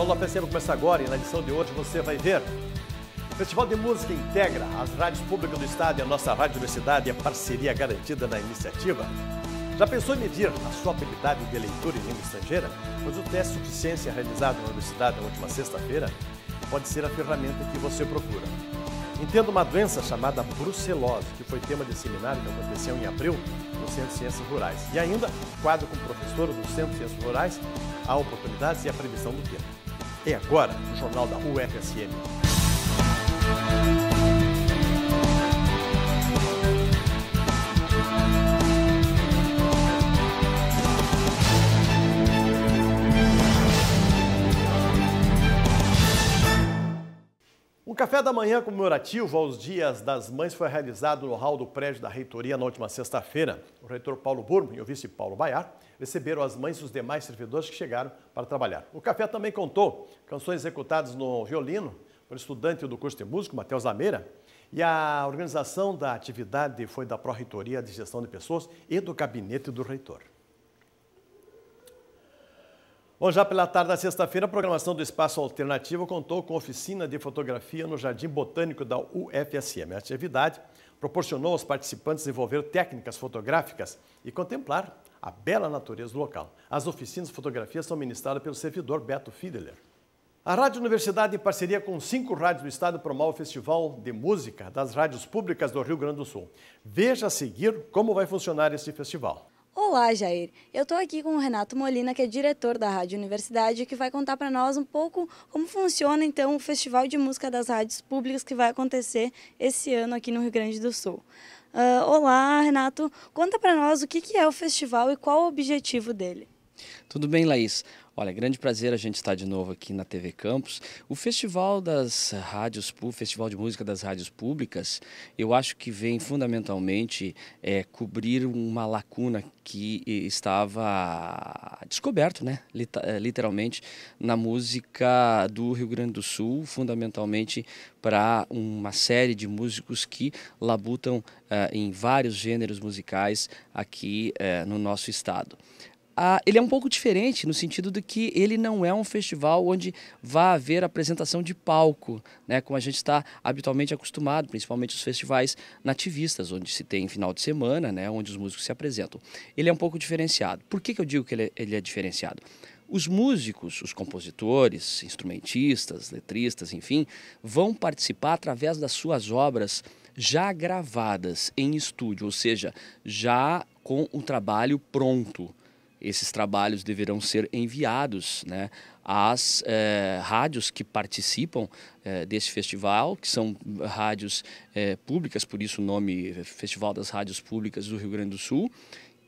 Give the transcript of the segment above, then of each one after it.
Paulo Lopes começa agora e na edição de hoje você vai ver. O Festival de Música integra as rádios públicas do Estado e a nossa Rádio Universidade é parceria garantida na iniciativa. Já pensou em medir a sua habilidade de leitura em língua estrangeira? Pois o teste de suficiência realizado na universidade na última sexta-feira pode ser a ferramenta que você procura. Entenda uma doença chamada brucelose, que foi tema de seminário que aconteceu em abril no Centro de Ciências Rurais. E ainda, quadro com professores do Centro de Ciências Rurais, a oportunidades e a previsão do tempo. É agora o Jornal da UFSM. Um café da manhã comemorativo aos Dias das Mães foi realizado no hall do prédio da reitoria na última sexta-feira. O reitor Paulo Burmo e o vice Paulo Baiar receberam as mães e os demais servidores que chegaram para trabalhar. O café também contou canções executadas no violino por estudante do curso de música Matheus Lameira, e a organização da atividade foi da Pró-Reitoria de Gestão de Pessoas e do Gabinete do Reitor. Bom, já pela tarde da sexta-feira, a programação do Espaço Alternativo contou com oficina de fotografia no Jardim Botânico da UFSM. A atividade proporcionou aos participantes desenvolver técnicas fotográficas e contemplar a bela natureza do local. As oficinas de fotografia são ministradas pelo servidor Beto Fideler. A Rádio Universidade, em parceria com cinco rádios do estado, promove o Festival de Música das Rádios Públicas do Rio Grande do Sul. Veja a seguir como vai funcionar esse festival. Olá, Jair. Eu estou aqui com o Renato Molina, que é diretor da Rádio Universidade, que vai contar para nós um pouco como funciona então o Festival de Música das Rádios Públicas que vai acontecer esse ano aqui no Rio Grande do Sul. Uh, olá, Renato. Conta para nós o que, que é o festival e qual o objetivo dele. Tudo bem, Laís? Olha, grande prazer a gente estar de novo aqui na TV Campus. O Festival das Rádios o Festival de Música das Rádios Públicas, eu acho que vem fundamentalmente é, cobrir uma lacuna que estava descoberto, né? É, literalmente, na música do Rio Grande do Sul, fundamentalmente para uma série de músicos que labutam é, em vários gêneros musicais aqui é, no nosso estado ele é um pouco diferente no sentido de que ele não é um festival onde vá haver apresentação de palco, né, como a gente está habitualmente acostumado, principalmente os festivais nativistas, onde se tem final de semana, né, onde os músicos se apresentam. Ele é um pouco diferenciado. Por que, que eu digo que ele é, ele é diferenciado? Os músicos, os compositores, instrumentistas, letristas, enfim, vão participar através das suas obras já gravadas em estúdio, ou seja, já com o trabalho pronto esses trabalhos deverão ser enviados né, às eh, rádios que participam deste eh, desse festival, que são rádios eh, públicas, por isso o nome Festival das Rádios Públicas do Rio Grande do Sul,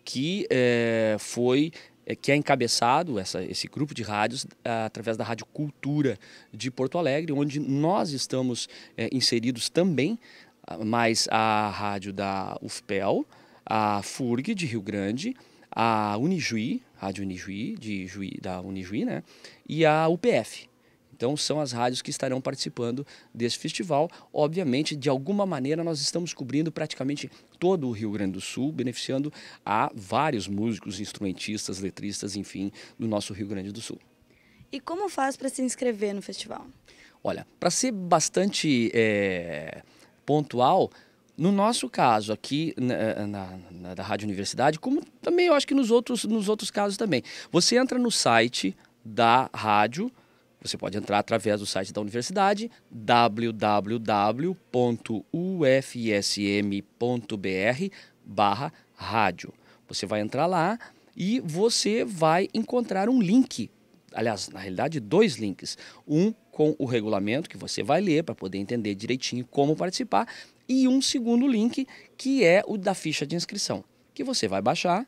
que foi que é encabeçado essa, esse grupo de rádios através da Rádio Cultura de Porto Alegre, onde nós estamos inseridos também, ah, mais a rádio da UFPEL, a FURG de Rio Grande, a Unijuí, Rádio Unijuí, de Juí, da Unijuí, né? E a UPF. Então são as rádios que estarão participando desse festival. Obviamente, de alguma maneira, nós estamos cobrindo praticamente todo o Rio Grande do Sul, beneficiando a vários músicos, instrumentistas, letristas, enfim, do nosso Rio Grande do Sul. E como faz para se inscrever no festival? Olha, para ser bastante é, pontual, no nosso caso aqui na, né, eh, na, na, da Rádio Universidade, como também eu acho que nos outros, nos outros casos também, você entra no site da rádio, você pode entrar através do site da universidade, www.ufsm.br barra rádio. Você vai entrar lá e você vai encontrar um link aliás, na realidade, dois links. Um com o regulamento que você vai ler para poder entender direitinho como participar e um segundo link que é o da ficha de inscrição, que você vai baixar,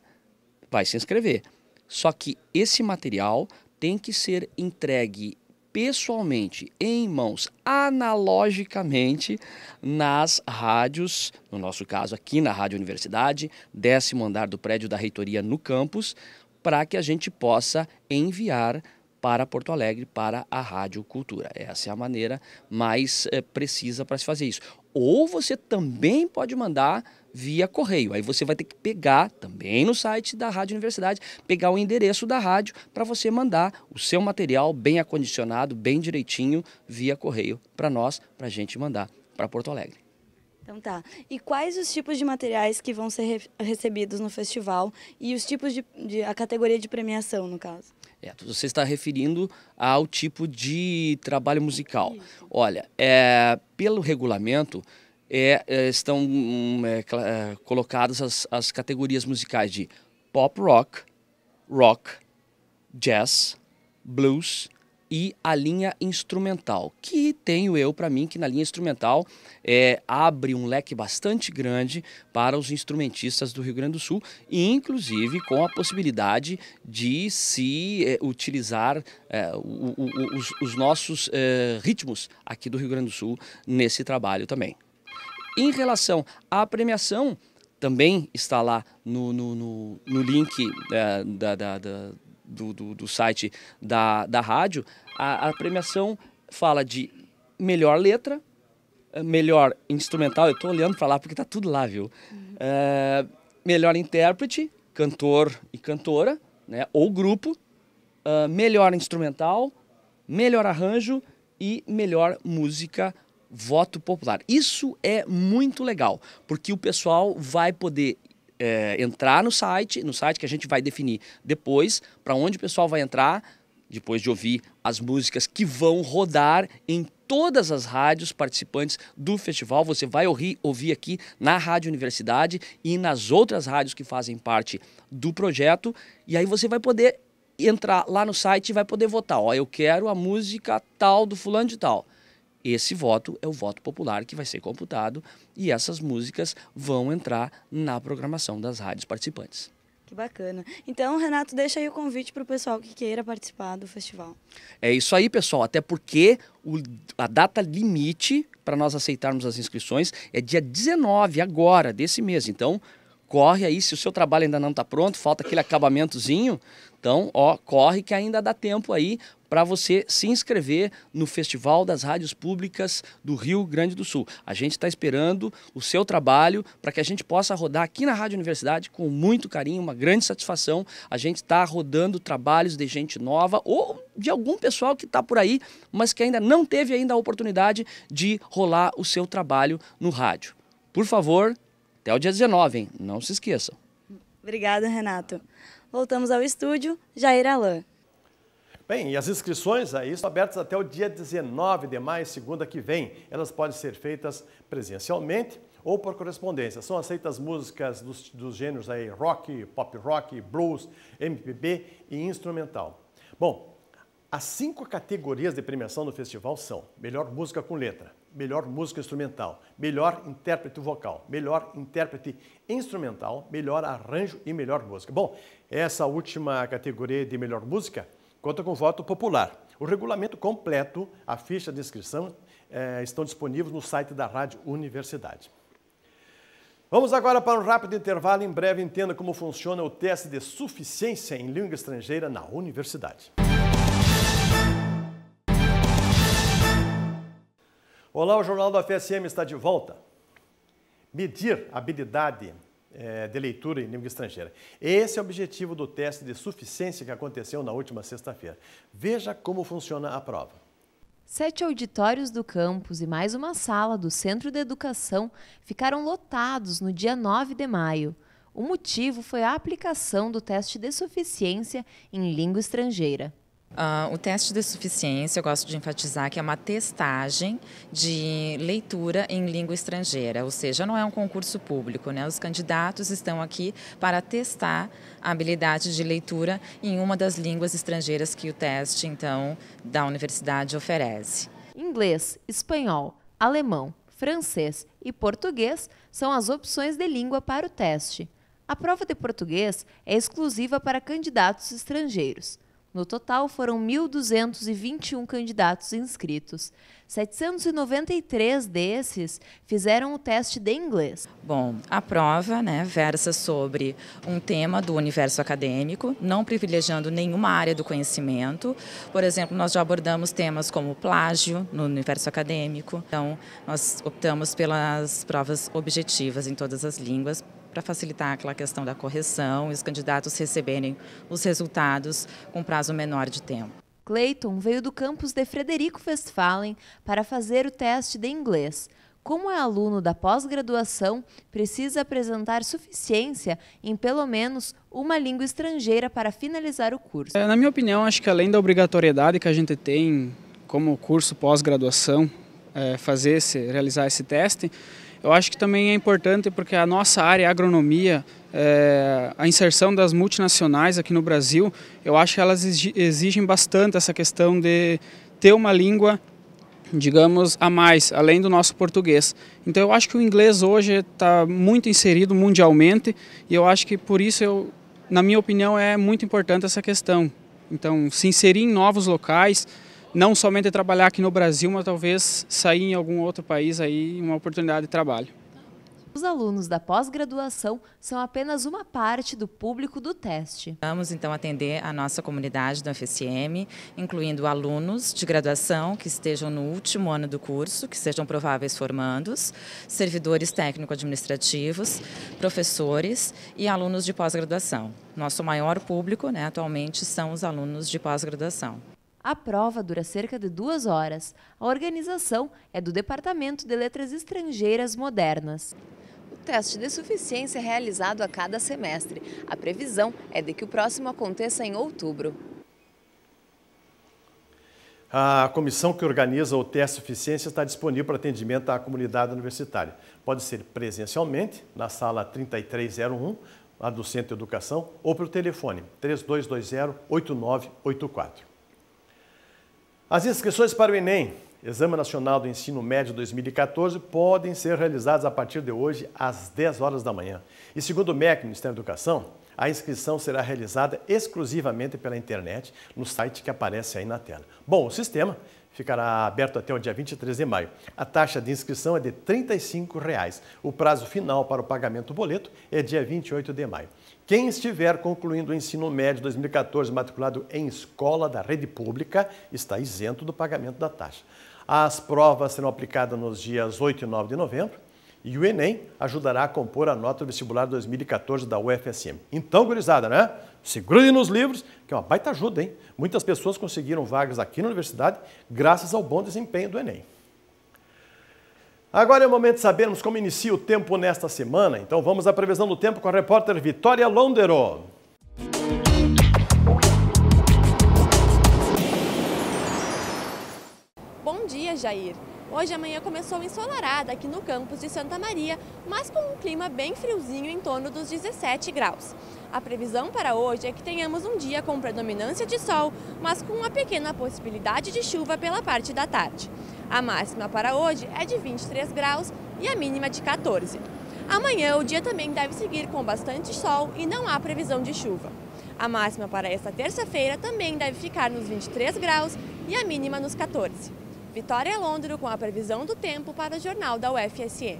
vai se inscrever. Só que esse material tem que ser entregue pessoalmente, em mãos, analogicamente, nas rádios, no nosso caso aqui na Rádio Universidade, décimo andar do prédio da reitoria no campus, para que a gente possa enviar para Porto Alegre, para a Rádio Cultura. Essa é a maneira mais é, precisa para se fazer isso. Ou você também pode mandar via correio. Aí você vai ter que pegar também no site da Rádio Universidade, pegar o endereço da rádio para você mandar o seu material bem acondicionado, bem direitinho via correio para nós, para a gente mandar para Porto Alegre. Então tá. E quais os tipos de materiais que vão ser re recebidos no festival e os tipos de, de, a categoria de premiação no caso? É, você está referindo ao tipo de trabalho musical. Olha, é, pelo regulamento, é, é estão hum, é, é, colocadas as, as categorias musicais de pop rock, rock, jazz, blues e a linha instrumental, que tenho eu para mim que na linha instrumental é, abre um leque bastante grande para os instrumentistas do Rio Grande do Sul, e inclusive com a possibilidade de se é, utilizar é, o, o, os, os, nossos é, ritmos aqui do Rio Grande do Sul nesse trabalho também. Em relação à premiação, também está lá no, no, no, no link é, da, da, da do, do, do site da, da rádio, a, a premiação fala de melhor letra, eh, melhor instrumental, eu estou olhando para lá porque tá tudo lá, viu? Uhum. É, melhor intérprete, cantor e cantora, né? Ou grupo, ah, melhor instrumental, melhor arranjo e melhor música voto popular. Isso é muito legal, porque o pessoal vai poder é, entrar no site, no site que a gente vai definir depois para onde o pessoal vai entrar, depois de ouvir as músicas que vão rodar em todas as rádios participantes do festival. Você vai ouvir, ouvir aqui na Rádio Universidade e nas outras rádios que fazem parte do projeto. E aí você vai poder entrar lá no site e vai poder votar. Ó, eu quero a música tal do fulano de tal. Esse voto é o voto popular que vai ser computado e essas músicas vão entrar na programação das rádios participantes. Que bacana. Então, Renato, deixa aí o convite para o pessoal que queira participar do festival. É isso aí, pessoal. Até porque o, a data limite para nós aceitarmos as inscrições é dia 19, agora, desse mês. Então, corre aí. Se o seu trabalho ainda não está pronto, falta aquele acabamentozinho. Então, ó, corre que ainda dá tempo aí para você se inscrever no Festival das Rádios Públicas do Rio Grande do Sul. A gente está esperando o seu trabalho para que a gente possa rodar aqui na Rádio Universidade com muito carinho, uma grande satisfação. A gente está rodando trabalhos de gente nova ou de algum pessoal que está por aí, mas que ainda não teve ainda a oportunidade de rolar o seu trabalho no rádio. Por favor, até o dia 19, hein? Não se esqueçam. Obrigada, Renato. Voltamos ao estúdio, Jair Alain. Bem, e as inscrições aí estão abertas até o dia 19 de maio, segunda que vem. Elas podem ser feitas presencialmente ou por correspondência. São aceitas músicas dos, dos gêneros aí rock, pop rock, blues, MPB e instrumental. Bom, as cinco categorias de premiação do festival são melhor música com letra, melhor música instrumental, melhor intérprete vocal, melhor intérprete instrumental, melhor arranjo e melhor música. Bom, essa última categoria de melhor música conta com voto popular. O regulamento completo, a ficha de inscrição, é, estão disponíveis no site da Rádio Universidade. Vamos agora para um rápido intervalo. Em breve, entenda como funciona o teste de suficiência em língua estrangeira na universidade. Olá, o Jornal da FSM está de volta. Medir habilidade é, de leitura em língua estrangeira. Esse é o objetivo do teste de suficiência que aconteceu na última sexta-feira. Veja como funciona a prova. Sete auditórios do campus e mais uma sala do Centro de Educação ficaram lotados no dia 9 de maio. O motivo foi a aplicação do teste de suficiência em língua estrangeira. Uh, o teste de suficiência, eu gosto de enfatizar que é uma testagem de leitura em língua estrangeira, ou seja, não é um concurso público, né? Os candidatos estão aqui para testar a habilidade de leitura em uma das línguas estrangeiras que o teste, então, da universidade oferece. Inglês, espanhol, alemão, francês e português são as opções de língua para o teste. A prova de português é exclusiva para candidatos estrangeiros. No total, foram 1.221 candidatos inscritos. 793 desses fizeram o teste de inglês. Bom, a prova né, versa sobre um tema do universo acadêmico, não privilegiando nenhuma área do conhecimento. Por exemplo, nós já abordamos temas como plágio no universo acadêmico. Então, nós optamos pelas provas objetivas em todas as línguas, para facilitar aquela questão da correção e os candidatos receberem os resultados com prazo menor de tempo. Clayton veio do campus de Frederico Westphalen para fazer o teste de inglês. Como é aluno da pós-graduação, precisa apresentar suficiência em pelo menos uma língua estrangeira para finalizar o curso. É, na minha opinião, acho que além da obrigatoriedade que a gente tem como curso pós-graduação, é, fazer esse, realizar esse teste, eu acho que também é importante porque a nossa área, a é agronomia, é, a inserção das multinacionais aqui no Brasil, eu acho que elas exigem bastante essa questão de ter uma língua, digamos, a mais, além do nosso português. Então eu acho que o inglês hoje está muito inserido mundialmente e eu acho que por isso, eu, na minha opinião, é muito importante essa questão. Então, se inserir em novos locais, não somente trabalhar aqui no Brasil, mas talvez sair em algum outro país aí uma oportunidade de trabalho. Os alunos da pós-graduação são apenas uma parte do público do teste. Vamos então atender a nossa comunidade do FSM, incluindo alunos de graduação que estejam no último ano do curso, que sejam prováveis formandos, servidores técnico-administrativos, professores e alunos de pós-graduação. Nosso maior público né, atualmente são os alunos de pós-graduação. A prova dura cerca de duas horas. A organização é do Departamento de Letras Estrangeiras Modernas. O teste de suficiência é realizado a cada semestre. A previsão é de que o próximo aconteça em outubro. A comissão que organiza o teste de suficiência está disponível para atendimento à comunidade universitária. Pode ser presencialmente, na sala 3301, lá do Centro de Educação, ou pelo telefone 3220-8984. As inscrições para o Enem, Exame Nacional do Ensino Médio 2014, podem ser realizadas a partir de hoje às 10 horas da manhã. E segundo o MEC, Ministério da Educação, a inscrição será realizada exclusivamente pela internet, no site que aparece aí na tela. Bom, o sistema ficará aberto até o dia 23 de maio. A taxa de inscrição é de R$ 35,00. O prazo final para o pagamento do boleto é dia 28 de maio. Quem estiver concluindo o ensino médio 2014 matriculado em escola da rede pública está isento do pagamento da taxa. As provas serão aplicadas nos dias 8 e 9 de novembro e o Enem ajudará a compor a nota do vestibular 2014 da UFSM. Então, gurizada, né? Se grude nos livros, que é uma baita ajuda, hein? Muitas pessoas conseguiram vagas aqui na universidade graças ao bom desempenho do Enem. Agora é o momento de sabermos como inicia o tempo nesta semana, então vamos à previsão do tempo com a repórter Vitória Londero. Bom dia, Jair. Hoje a manhã começou ensolarada aqui no campus de Santa Maria, mas com um clima bem friozinho em torno dos 17 graus. A previsão para hoje é que tenhamos um dia com predominância de sol, mas com uma pequena possibilidade de chuva pela parte da tarde. A máxima para hoje é de 23 graus e a mínima de 14. Amanhã o dia também deve seguir com bastante sol e não há previsão de chuva. A máxima para esta terça-feira também deve ficar nos 23 graus e a mínima nos 14. Vitória Londro com a previsão do tempo para o Jornal da UFSM.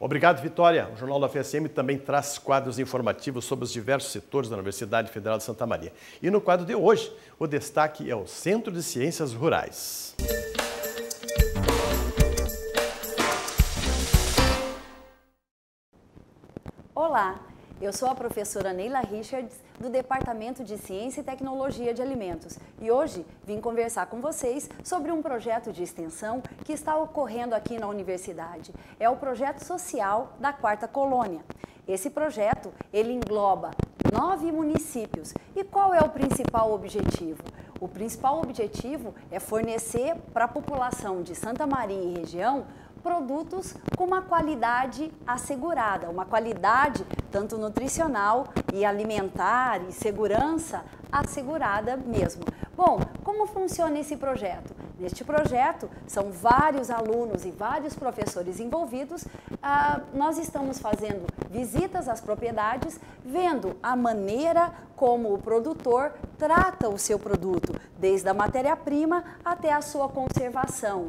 Obrigado, Vitória. O Jornal da UFSM também traz quadros informativos sobre os diversos setores da Universidade Federal de Santa Maria. E no quadro de hoje, o destaque é o Centro de Ciências Rurais. Olá, eu sou a professora Neila Richards, do Departamento de Ciência e Tecnologia de Alimentos, e hoje vim conversar com vocês sobre um projeto de extensão que está ocorrendo aqui na universidade. É o projeto social da Quarta Colônia. Esse projeto, ele engloba nove municípios. E qual é o principal objetivo? O principal objetivo é fornecer para a população de Santa Maria e região produtos com uma qualidade assegurada, uma qualidade tanto nutricional e alimentar e segurança assegurada mesmo. Bom, como funciona esse projeto? Neste projeto, são vários alunos e vários professores envolvidos. Ah, nós estamos fazendo visitas às propriedades, vendo a maneira como o produtor trata o seu produto, desde a matéria-prima até a sua conservação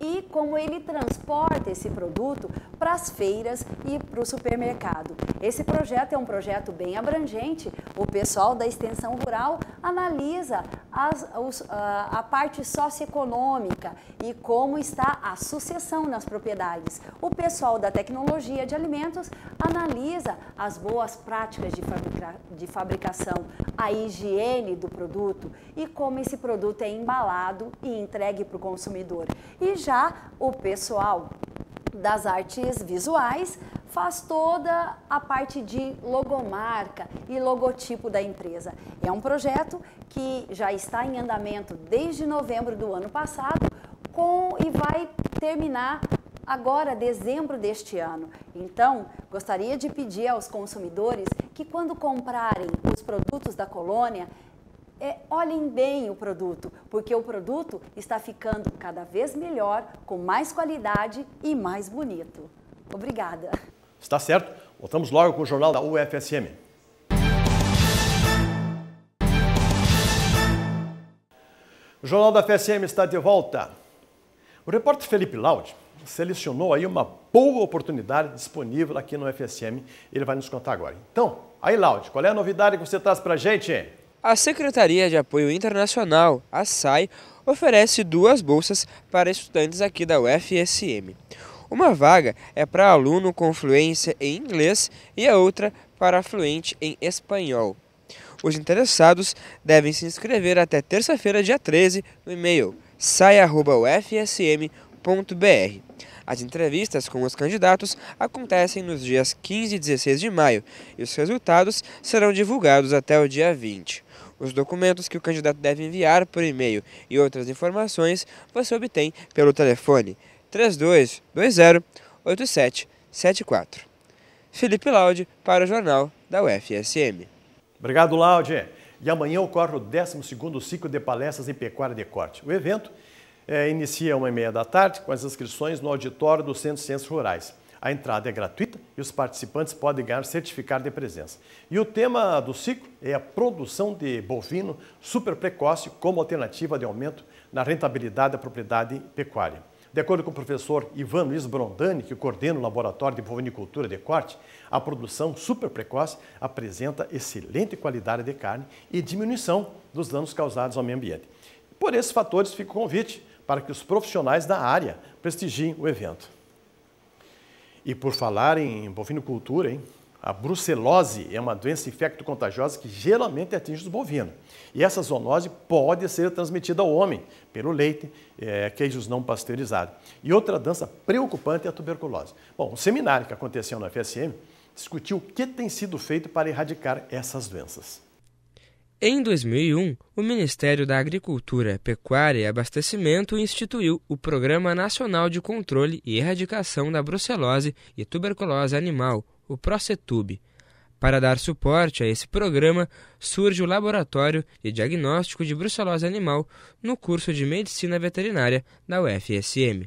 e como ele transporta esse produto para as feiras e para o supermercado. Esse projeto é um projeto bem abrangente. O pessoal da extensão rural analisa as, os, a, ah, a parte socioeconômica e como está a sucessão nas propriedades. O pessoal da tecnologia de alimentos analisa as boas práticas de, fabrica, de fabricação, a higiene do produto e como esse produto é embalado e entregue para o consumidor. E já já o pessoal das artes visuais faz toda a parte de logomarca e logotipo da empresa. É um projeto que já está em andamento desde novembro do ano passado com e vai terminar agora dezembro deste ano. Então, gostaria de pedir aos consumidores que quando comprarem os produtos da colônia, é, olhem bem o produto, porque o produto está ficando cada vez melhor, com mais qualidade e mais bonito. Obrigada. Está certo. Voltamos logo com o jornal da UFSM. O Jornal da FSM está de volta. O repórter Felipe Laud selecionou aí uma boa oportunidade disponível aqui no FSM. Ele vai nos contar agora. Então, aí Laud, qual é a novidade que você traz para a gente? A Secretaria de Apoio Internacional, a SAI, oferece duas bolsas para estudantes aqui da UFSM. Uma vaga é para aluno com fluência em inglês e a outra para fluente em espanhol. Os interessados devem se inscrever até terça-feira, dia 13, no e-mail sai.ufsm.br. As entrevistas com os candidatos acontecem nos dias 15 e 16 de maio e os resultados serão divulgados até o dia 20. Os documentos que o candidato deve enviar por e-mail e outras informações você obtém pelo telefone 3220-8774. Felipe Laude para o Jornal da UFSM. Obrigado, Laude. E amanhã ocorre o 12º ciclo de palestras em pecuária de corte. O evento é, inicia uma e meia da tarde com as inscrições no auditório do Centro de Ciências Rurais. A entrada é gratuita e os participantes podem ganhar certificado de presença. E o tema do ciclo é a produção de bovino super precoce como alternativa de aumento na rentabilidade da propriedade pecuária. De acordo com o professor Ivan Luiz Brondani, que coordena o Laboratório de Bovinicultura de Corte, a produção super precoce apresenta excelente qualidade de carne e diminuição dos danos causados ao meio ambiente. Por esses fatores, fica o convite para que os profissionais da área prestigiem o evento. E por falar em bovino cultura, hein? A brucelose é uma doença infecto-contagiosa que geralmente atinge os bovinos. E essa zoonose pode ser transmitida ao homem pelo leite, é, queijos não pasteurizados. E outra dança preocupante é a tuberculose. Bom, um seminário que aconteceu na FSM discutiu o que tem sido feito para erradicar essas doenças. Em 2001, o Ministério da Agricultura, Pecuária e Abastecimento instituiu o Programa Nacional de Controle e Erradicação da Brucelose e Tuberculose Animal, o Procetub. Para dar suporte a esse programa, surge o Laboratório de Diagnóstico de Brucelose Animal no curso de Medicina Veterinária da UFSM.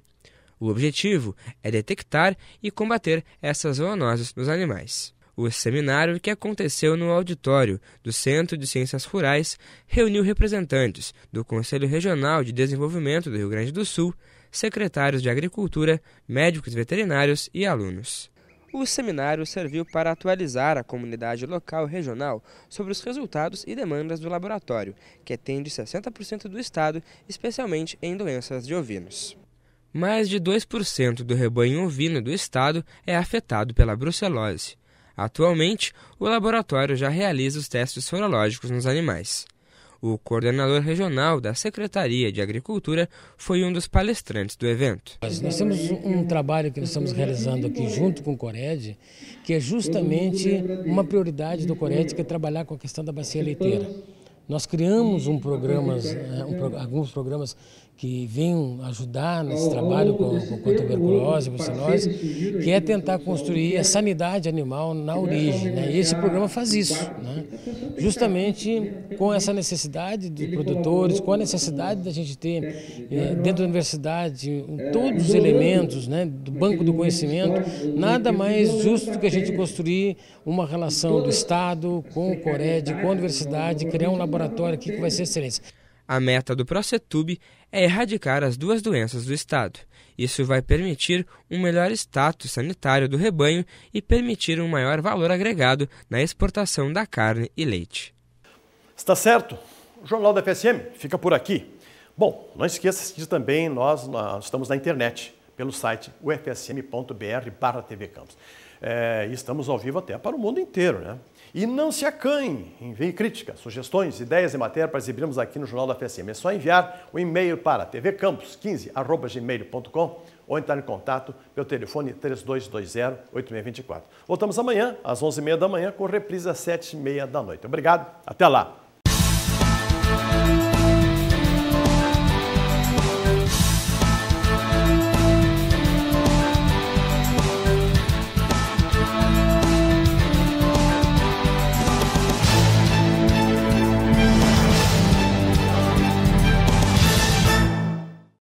O objetivo é detectar e combater essas zoonoses nos animais. O seminário, que aconteceu no auditório do Centro de Ciências Rurais, reuniu representantes do Conselho Regional de Desenvolvimento do Rio Grande do Sul, secretários de Agricultura, médicos veterinários e alunos. O seminário serviu para atualizar a comunidade local e regional sobre os resultados e demandas do laboratório, que atende 60% do estado, especialmente em doenças de ovinos. Mais de 2% do rebanho ovino do estado é afetado pela brucelose. Atualmente, o laboratório já realiza os testes sorológicos nos animais. O coordenador regional da Secretaria de Agricultura foi um dos palestrantes do evento. Nós temos um trabalho que nós estamos realizando aqui junto com o Cored, que é justamente uma prioridade do Cored, que é trabalhar com a questão da bacia leiteira. Nós criamos um programas, eh, um, alguns programas que vêm ajudar nesse trabalho com, com, a tuberculose, brucelose, que é tentar construir né? a sanidade animal na origem. Né? E esse programa faz isso, né? justamente com essa necessidade dos produtores, com a necessidade da gente ter é, dentro da universidade eh, todos os elementos né, do né? banco do conhecimento, nada mais justo do que a gente construir uma relação do Estado com o Cored, com a universidade, né? criar um laboratório aqui que vai ser excelência. A meta do Procetube é erradicar as duas doenças do estado. Isso vai permitir um melhor status sanitário do rebanho e permitir um maior valor agregado na exportação da carne e leite. Está certo? O Jornal da FSM fica por aqui. Bom, não esqueça de também nós, nós estamos na internet, pelo site ufsm.br barra TV Campos. É, estamos ao vivo até para o mundo inteiro, né? E não se acanhe, envie críticas, sugestões, ideias e matéria para exibirmos aqui no Jornal da FSM. É só enviar o um e-mail para tvcampus15.gmail.com ou entrar em contato pelo telefone 3220-8624. Voltamos amanhã, às 11h30 da manhã, com reprise às 7h30 da noite. Obrigado, até lá!